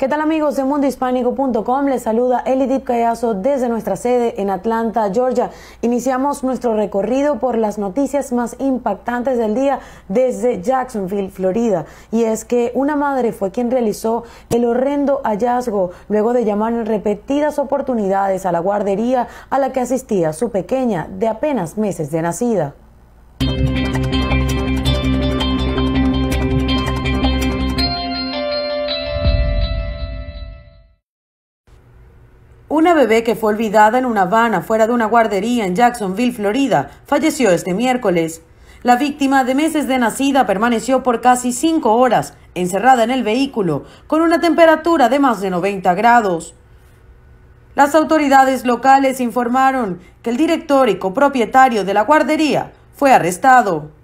¿Qué tal amigos de mundohispánico.com? Les saluda Elidip Callazo desde nuestra sede en Atlanta, Georgia. Iniciamos nuestro recorrido por las noticias más impactantes del día desde Jacksonville, Florida. Y es que una madre fue quien realizó el horrendo hallazgo luego de llamar en repetidas oportunidades a la guardería a la que asistía su pequeña de apenas meses de nacida. Una bebé que fue olvidada en una habana fuera de una guardería en Jacksonville, Florida, falleció este miércoles. La víctima de meses de nacida permaneció por casi cinco horas encerrada en el vehículo con una temperatura de más de 90 grados. Las autoridades locales informaron que el director y copropietario de la guardería fue arrestado.